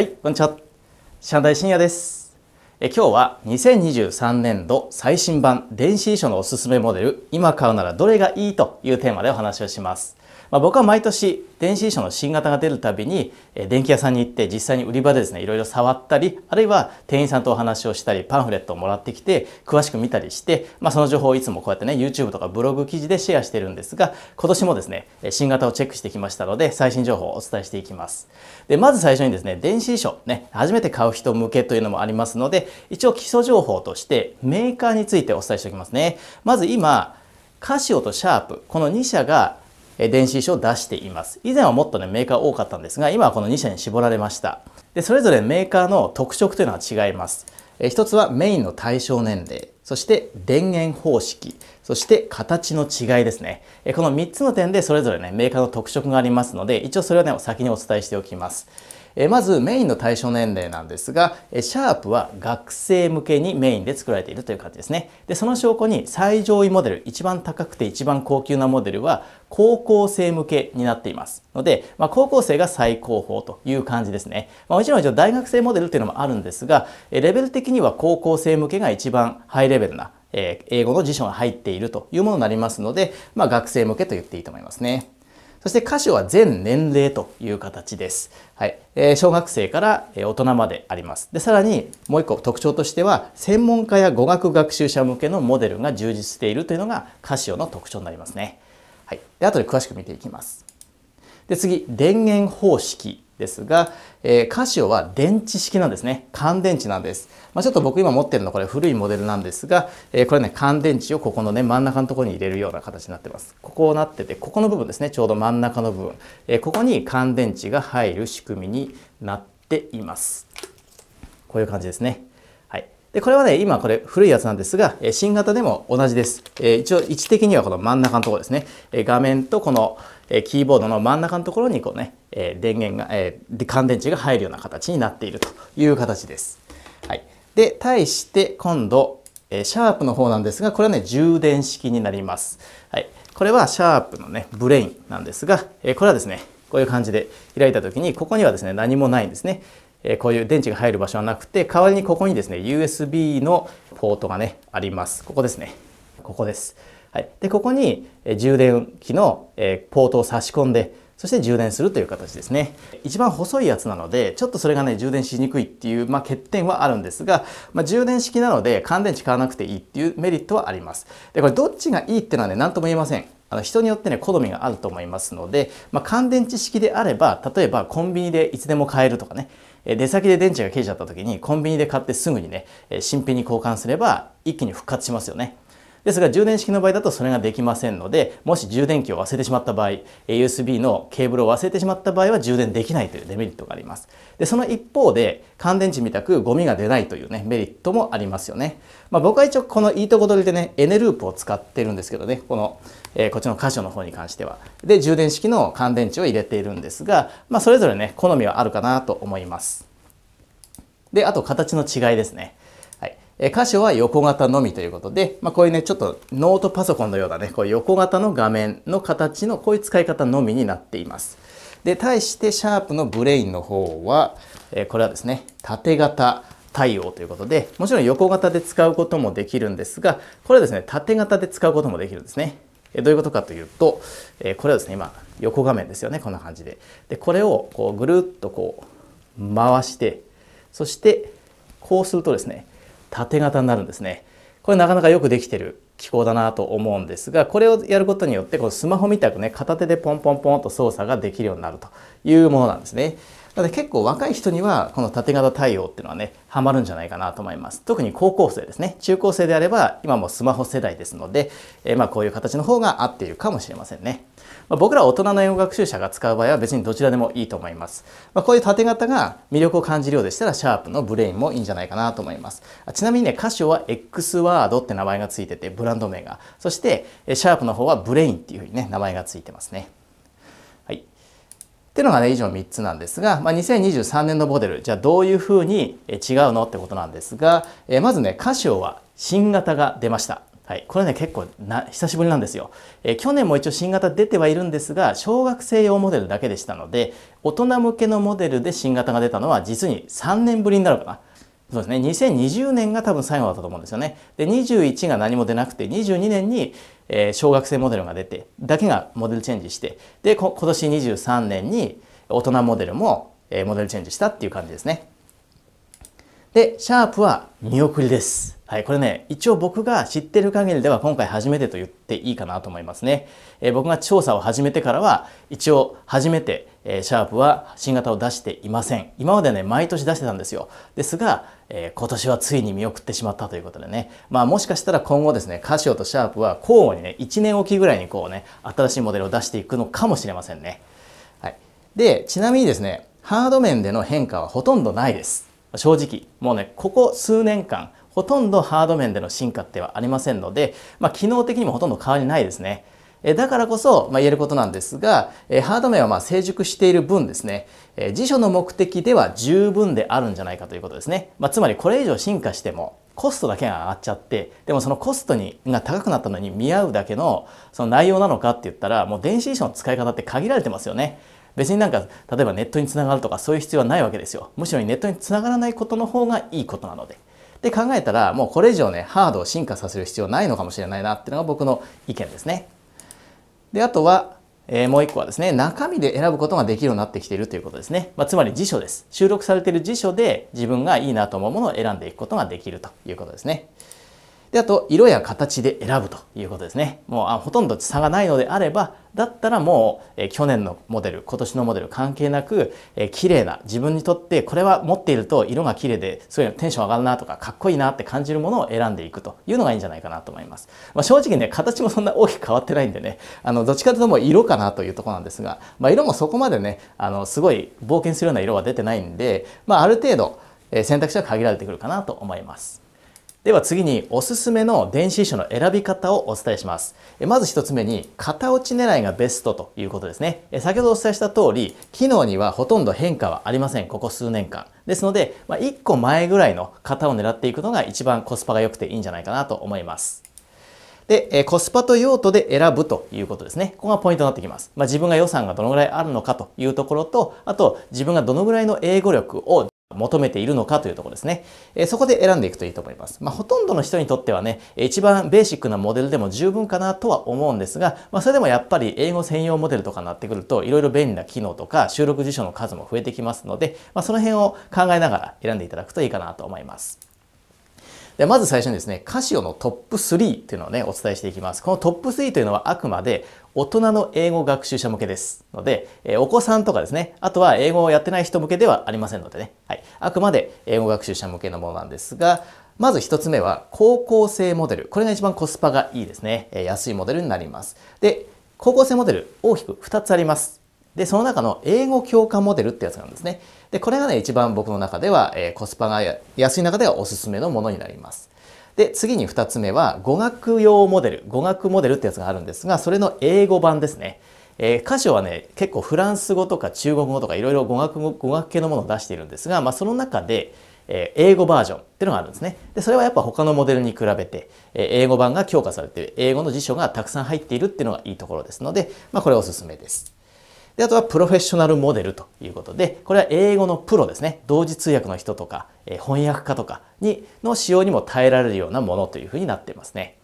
はい、こんにちは。社内深夜です。え今日は2023年度最新版電子遺書のおすすめモデル今買うならどれがいいというテーマでお話をします。まあ、僕は毎年電子辞書の新型が出るたびに、え電気屋さんに行って実際に売り場でですねいろいろ触ったりあるいは店員さんとお話をしたりパンフレットをもらってきて詳しく見たりして、まあ、その情報をいつもこうやってね YouTube とかブログ記事でシェアしてるんですが今年もですね新型をチェックしてきましたので最新情報をお伝えしていきますでまず最初にですね電子辞書ね初めて買う人向けというのもありますので一応基礎情報としてメーカーについてお伝えしておきますねまず今カシオとシャープこの2社が電子書を出しています。以前はもっとね、メーカー多かったんですが、今はこの2社に絞られました。で、それぞれメーカーの特色というのは違います。一つはメインの対象年齢、そして電源方式、そして形の違いですね。この3つの点でそれぞれね、メーカーの特色がありますので、一応それはね、先にお伝えしておきます。えまずメインの対象年齢なんですが、えシャープは学生向けにメインで作られているという感じですね。で、その証拠に最上位モデル、一番高くて一番高級なモデルは高校生向けになっていますので、まあ、高校生が最高峰という感じですね。まあ、もちろん一応大学生モデルっていうのもあるんですが、レベル的には高校生向けが一番ハイレベルな、え英語の辞書が入っているというものになりますので、まあ、学生向けと言っていいと思いますね。そして歌手は全年齢という形です。はい。えー、小学生から大人まであります。で、さらにもう一個特徴としては、専門家や語学学習者向けのモデルが充実しているというのがカシオの特徴になりますね。はい。で、後で詳しく見ていきます。で、次、電源方式ですが、えー、カシオは電池式なんですね。乾電池なんです。まあ、ちょっと僕今持ってるのこれ古いモデルなんですが、えー、これね、乾電池をここのね、真ん中のところに入れるような形になってます。ここをなってて、ここの部分ですね、ちょうど真ん中の部分。えー、ここに乾電池が入る仕組みになっています。こういう感じですね。で、これはね、今これ古いやつなんですが、新型でも同じです。えー、一応位置的にはこの真ん中のところですね。えー、画面とこの、えキーボードの真ん中のところにこうね、え電源が、え乾電池が入るような形になっているという形です。はい、で、対して今度、えシャープの方なんですが、これはね、充電式になります。はい、これはシャープのね、ブレインなんですが、えこれはですね、こういう感じで開いた時に、ここにはですね、何もないんですね。えこういう電池が入る場所はなくて、代わりにここにですね、USB のポートがね、あります。ここですね。ここです。はい、でここに充電器のポートを差し込んでそして充電するという形ですね。一番細いやつなので、ちょっとそれがね、充電しにくいっていう、まあ、欠点はあるんですが、まあ、充電式なので、乾電池買わなくていいっていうメリットはあります。で、これどっちがいいっていうのはね、何とも言えません。あの人によってね、好みがあると思いますので、まあ、乾電池式であれば、例えばコンビニでいつでも買えるとかね、出先で電池が切れちゃった時にコンビニで買ってすぐにね、新品に交換すれば一気に復活しますよね。ですが充電式の場合だとそれができませんので、もし充電器を忘れてしまった場合、USB のケーブルを忘れてしまった場合は充電できないというデメリットがあります。で、その一方で乾電池みたくゴミが出ないというね、メリットもありますよね。まあ、僕は一応このいいとこ取りでね、エネループを使ってるんですけどね、この、えー、こっちの箇所の方に関しては。で、充電式の乾電池を入れているんですが、まあ、それぞれね、好みはあるかなと思います。で、あと形の違いですね。え箇所は横型のみということで、まあ、こういうね、ちょっとノートパソコンのようなね、こう横型の画面の形のこういう使い方のみになっています。で、対してシャープのブレインの方は、えこれはですね、縦型対応ということで、もちろん横型で使うこともできるんですが、これはですね、縦型で使うこともできるんですね。どういうことかというと、これはですね、今、横画面ですよね、こんな感じで。で、これをこうぐるっとこう回して、そして、こうするとですね、縦型になるんですね。これなかなかよくできてる機構だなと思うんですが、これをやることによって、このスマホみたくね、片手でポンポンポンと操作ができるようになるというものなんですね。ただ結構若い人にはこの縦型対応っていうのはね、ハマるんじゃないかなと思います。特に高校生ですね。中高生であれば今もスマホ世代ですので、えー、まあこういう形の方が合っているかもしれませんね。まあ、僕ら大人の英語学習者が使う場合は別にどちらでもいいと思います。まあ、こういう縦型が魅力を感じるようでしたら、シャープのブレインもいいんじゃないかなと思います。ちなみにね、歌詞は X ワードって名前が付いてて、ブランド名が。そして、シャープの方はブレインっていうふうにね、名前が付いてますね。ていうのがね以上3つなんですが、まあ、2023年のモデルじゃあどういうふうに違うのってことなんですが、えー、まずねカシオは新型が出ました。はい、これね結構な久しぶりなんですよ、えー、去年も一応新型出てはいるんですが小学生用モデルだけでしたので大人向けのモデルで新型が出たのは実に3年ぶりになるかなそうですね。2020年が多分最後だったと思うんですよね。で、21が何も出なくて、22年に、えー、小学生モデルが出て、だけがモデルチェンジして、で、今年23年に大人モデルも、えー、モデルチェンジしたっていう感じですね。で、シャープは見送りです。はい、これね、一応僕が知ってる限りでは今回初めてと言っていいかなと思いますね。えー、僕が調査を始めてからは、一応初めてえシャープは新型を出していません。今までね、毎年出してたんですよ。ですが、えー、今年はついに見送ってしまったということでね、まあもしかしたら今後ですね、カシオとシャープは交互にね、1年おきぐらいにこうね、新しいモデルを出していくのかもしれませんね。はい。で、ちなみにですね、ハード面での変化はほとんどないです。正直、もうね、ここ数年間、ほとんどハード面での進化ってはありませんので、まあ、機能的にもほとんど変わりないですね。だからこそ、まあ、言えることなんですが、ハード面はま成熟している分ですね、辞書の目的では十分であるんじゃないかということですね。まあ、つまりこれ以上進化しても、コストだけが上がっちゃってでもそのコストにが高くなったのに見合うだけのその内容なのかって言ったらもう電子辞書の使い方って限られてますよね。別になんか例えばネットにつながるとかそういう必要はないわけですよ。むしろネットにつながらないことの方がいいことなので。で考えたらもうこれ以上ねハードを進化させる必要ないのかもしれないなっていうのが僕の意見ですね。で、あとは、えー、もう一個はですね、中身で選ぶことができるようになってきているということですね。まあ、つまり辞書です。収録されている辞書で自分がいいなと思うものを選んでいくことができるということですね。で、あと、色や形で選ぶということですね。もうあほとんど差がないのであれば、だったらもう、え去年のモデル、今年のモデル関係なく、えー、綺麗な、自分にとってこれは持っていると色が綺麗ですごいテンション上がるなとか、かっこいいなって感じるものを選んでいくというのがいいんじゃないかなと思います。まあ、正直ね、形もそんな大きく変わってないんでね、あの、どっちかというともう色かなというとこなんですが、まあ、色もそこまでね、あの、すごい冒険するような色は出てないんで、まあ、ある程度、え選択肢は限られてくるかなと思います。では次におすすめの電子辞書の選び方をお伝えします。まず1つ目に、型落ち狙いがベストということですね。先ほどお伝えした通り、機能にはほとんど変化はありません。ここ数年間。ですので、まあ、1個前ぐらいの型を狙っていくのが一番コスパが良くていいんじゃないかなと思います。で、コスパと用途で選ぶということですね。ここがポイントになってきます。まあ、自分が予算がどのぐらいあるのかというところと、あと自分がどのぐらいの英語力を求めているのかというところですね。えそこで選んでいくといいと思います。まあ、ほとんどの人にとってはね、一番ベーシックなモデルでも十分かなとは思うんですが、まあ、それでもやっぱり英語専用モデルとかになってくると、いろいろ便利な機能とか収録辞書の数も増えてきますので、まあ、その辺を考えながら選んでいただくといいかなと思います。でまず最初にですね、カシオのトップ3というのをね、お伝えしていきます。このトップ3というのはあくまで大人の英語学習者向けですので、えお子さんとかですね、あとは英語をやってない人向けではありませんのでね、はい、あくまで英語学習者向けのものなんですが、まず1つ目は高校生モデル。これが一番コスパがいいですね。安いモデルになります。で、高校生モデル大きく2つあります。で、その中の英語教科モデルってやつなんですね。で、これがね、一番僕の中では、えコスパが安い中ではおすすめのものになります。で、次に2つ目は語学用モデル。語学モデルってやつがあるんですが、それの英語版ですね。えー、箇所はね、結構フランス語とか中国語とかいろいろ語学語学系のものを出しているんですが、まあ、その中で、えー、英語バージョンっていうのがあるんですね。で、それはやっぱ他のモデルに比べて、えー、英語版が強化されている、英語の辞書がたくさん入っているっていうのがいいところですので、まあ、これおすすめです。で、あとはプロフェッショナルモデルということで、これは英語のプロですね。同時通訳の人とか、えー、翻訳家とかにの使用にも耐えられるようなものというふうになってますね。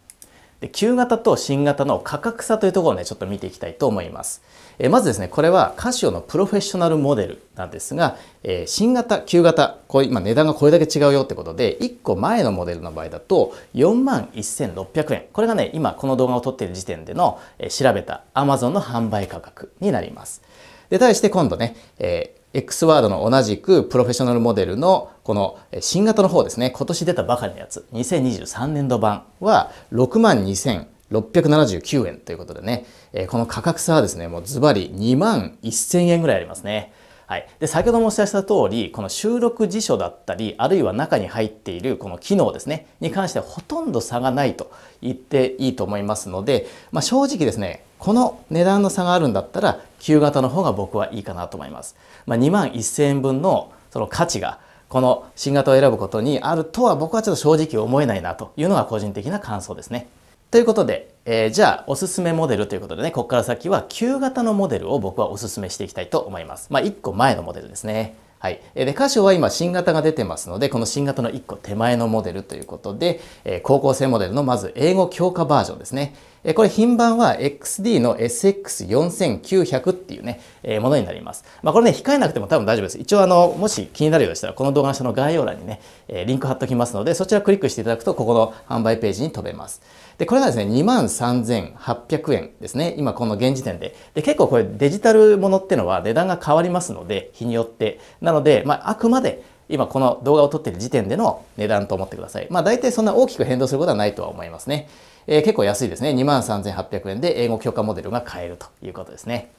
で旧型と新型の価格差というところをねちょっと見ていきたいと思います、えまずですねこれはカシオのプロフェッショナルモデルなんですが、えー、新型旧型こう今値段がこれだけ違うよってことで1個前のモデルの場合だと4万1600円これがね今この動画を撮っている時点での、えー、調べた Amazon の販売価格になりますで対して今度ね、えー X ワードの同じくプロフェッショナルモデルのこの新型の方ですね、今年出たばかりのやつ、2023年度版は6万2679円ということでね、この価格差はですね、もうズバリ2万1000円ぐらいありますね。はい。で、先ほどもお伝えした通り、この収録辞書だったり、あるいは中に入っているこの機能ですね、に関してはほとんど差がないと言っていいと思いますので、まあ、正直ですね、この値段の差があるんだったら、旧型の方が僕はいいかなと思います。まあ、2万1000円分のその価値がこの新型を選ぶことにあるとは僕はちょっと正直思えないなというのが個人的な感想ですね。ということで、えー、じゃあおすすめモデルということでね、ここから先は旧型のモデルを僕はおすすめしていきたいと思います。まあ1個前のモデルですね。はい。で、箇所は今新型が出てますので、この新型の1個手前のモデルということで、えー、高校生モデルのまず英語強化バージョンですね。えこれ品番は XD の SX4900 っていうね、えものになります。まあ、これね、控えなくても多分大丈夫です。一応あの、もし気になるようでしたら、この動画の下の概要欄にね、えリンク貼っておきますので、そちらクリックしていただくと、ここの販売ページに飛べます。で、これがですね、23,800円ですね。今この現時点で。で、結構これデジタルものってのは値段が変わりますので、日によって。なので、まあ、あくまで今この動画を撮ってる時点での値段と思ってください。まあ大体そんな大きく変動することはないとは思いますね。えー、結構安いですね。23,800円で英語教科モデルが買えるということですね。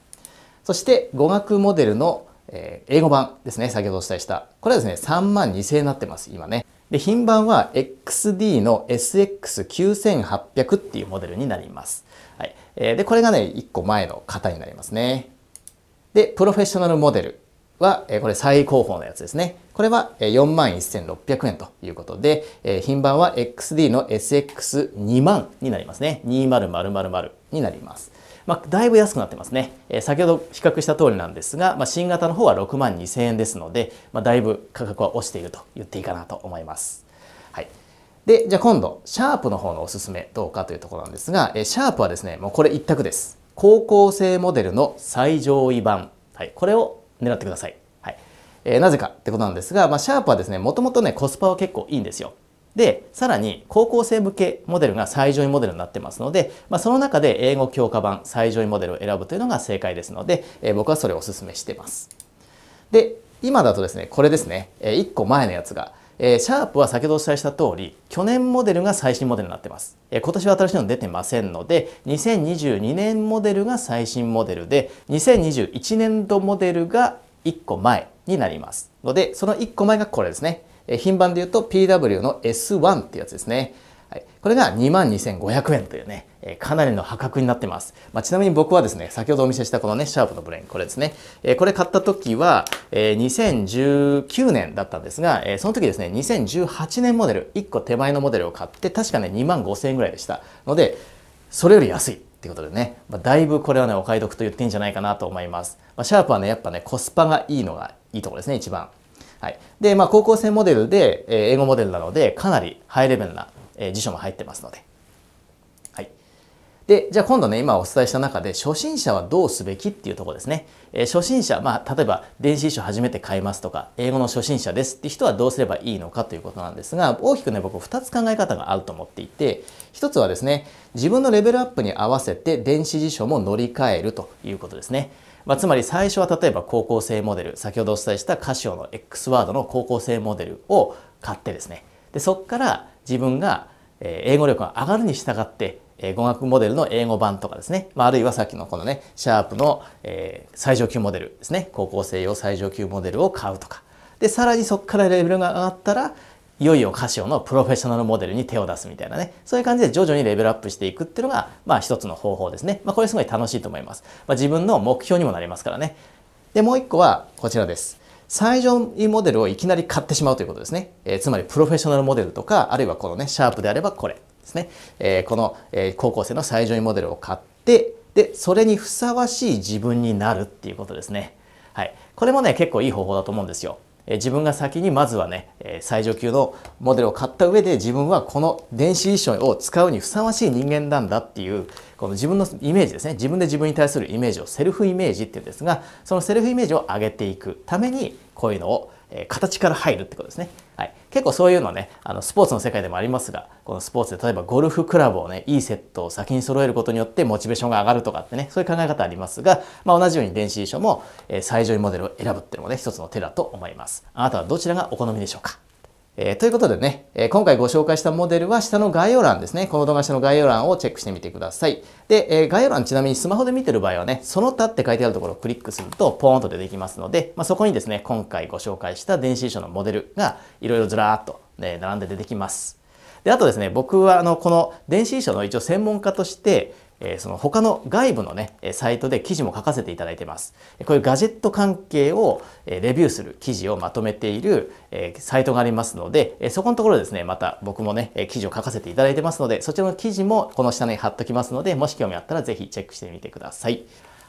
そして語学モデルの、えー、英語版ですね。先ほどお伝えした。これはですね、32,000万円になってます。今ね。で、品番は XD の SX9800 っていうモデルになります。はい。えー、で、これがね、1個前の型になりますね。で、プロフェッショナルモデル。は、えこれ最高峰のやつですね。これは41,600円ということで、え品番は XD の SX2 万になりますね。20000になります。まあ、だいぶ安くなってますね。え先ほど比較した通りなんですが、まあ、新型の方は6万2000円ですので、まあ、だいぶ価格は落ちていると言っていいかなと思います。はい。で、じゃあ今度、シャープの方のおすすめどうかというところなんですが、えシャープはですね、もうこれ一択です。高校生モデルの最上位版。はい、これを狙ってください。はい。えー、なぜかってことなんですが、まあ、シャープはですね、もともとね、コスパは結構いいんですよ。で、さらに、高校生向けモデルが最上位モデルになってますので、まあ、その中で英語強化版最上位モデルを選ぶというのが正解ですので、えー、僕はそれをお勧めしてます。で、今だとですね、これですね、えー、1個前のやつが、えー、シャープは先ほどお伝えした通り、去年モデルが最新モデルになってます。えー、今年は新しいの出てませんので、2022年モデルが最新モデルで、2021年度モデルが1個前になります。ので、その1個前がこれですね。えー、品番で言うと PW の S1 ってやつですね。はい、これが22,500円というね、えかなりの破格になってます。まあ、ちなみに僕はですね、先ほどお見せしたこのね、シャープのブレイン、これですね。えこれ買った時は、え2019年だったんですが、えその時ですね、2018年モデル、1個手前のモデルを買って、確かね、2万5000円ぐらいでした。ので、それより安いっていうことでね、まあ、だいぶこれはね、お買い得と言っていいんじゃないかなと思います。まあ、シャープはね、やっぱね、コスパがいいのがいいところですね、一番。はい。で、まあ、高校生モデルで、え英語モデルなので、かなりハイレベルな、え辞書も入ってますので、で、じゃあ今度ね、今お伝えした中で、初心者はどうすべきっていうとこですね。えー、初心者、まあ、例えば、電子書初めて買いますとか、英語の初心者ですって人はどうすればいいのかということなんですが、大きくね、僕、2つ考え方があると思っていて、1つはですね、自分のレベルアップに合わせて電子辞書も乗り換えるということですね。まあ、つまり最初は例えば高校生モデル、先ほどお伝えしたカシオの X ワードの高校生モデルを買ってですね、でそこから自分が英語力が上がるに従ってえ語学モデルの英語版とかですね、まあ、あるいはさっきのこのね、シャープの、えー、最上級モデルですね、高校生用最上級モデルを買うとか。で、さらにそこからレベルが上がったら、いよいよカシオのプロフェッショナルモデルに手を出すみたいなね、そういう感じで徐々にレベルアップしていくっていうのが、まあ一つの方法ですね。まあこれすごい楽しいと思います。まあ自分の目標にもなりますからね。で、もう一個はこちらです。最上モデルをいきなり買ってしまうということですね。えー、つまりプロフェッショナルモデルとか、あるいはこのね、シャープであればこれ。ですね、えー、この、えー、高校生の最上位モデルを買ってでそれにふさわしい自分になるっていうことですね。はい、これもね結構いい方法だと思うんですよ。えー、自分が先にまずはね、えー、最上級のモデルを買った上で自分はこの電子衣装を使うにふさわしい人間なんだっていうこの自分のイメージですね自分で自分に対するイメージをセルフイメージっていうんですがそのセルフイメージを上げていくためにこういうのをえ形から入るってことですね。はい、結構そういうのねあのスポーツの世界でもありますがこのスポーツで例えばゴルフクラブをねいいセットを先に揃えることによってモチベーションが上がるとかってねそういう考え方ありますが、まあ、同じように電子辞書も、え最上位モデルを選ぶっていうのもね一つの手だと思います。あなたはどちらがお好みでしょうかえー、ということでね、えー、今回ご紹介したモデルは下の概要欄ですね。この動画下の概要欄をチェックしてみてください。で、えー、概要欄ちなみにスマホで見てる場合はね、その他って書いてあるところをクリックするとポーンと出てきますので、まあ、そこにですね、今回ご紹介した電子辞書のモデルがいろいろずらーっと、ね、並んで出てきます。で、あとですね、僕はあの、この電子辞書の一応専門家として、えその他の外部のね、サイトで記事も書かせていただいてます。こういうガジェット関係をレビューする記事をまとめているサイトがありますので、そこのところですね、また僕もね、記事を書かせていただいてますので、そちらの記事もこの下に貼っときますので、もし興味あったらぜひチェックしてみてください。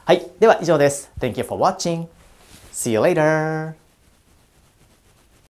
はい。では以上です。Thank you for watching. See you later.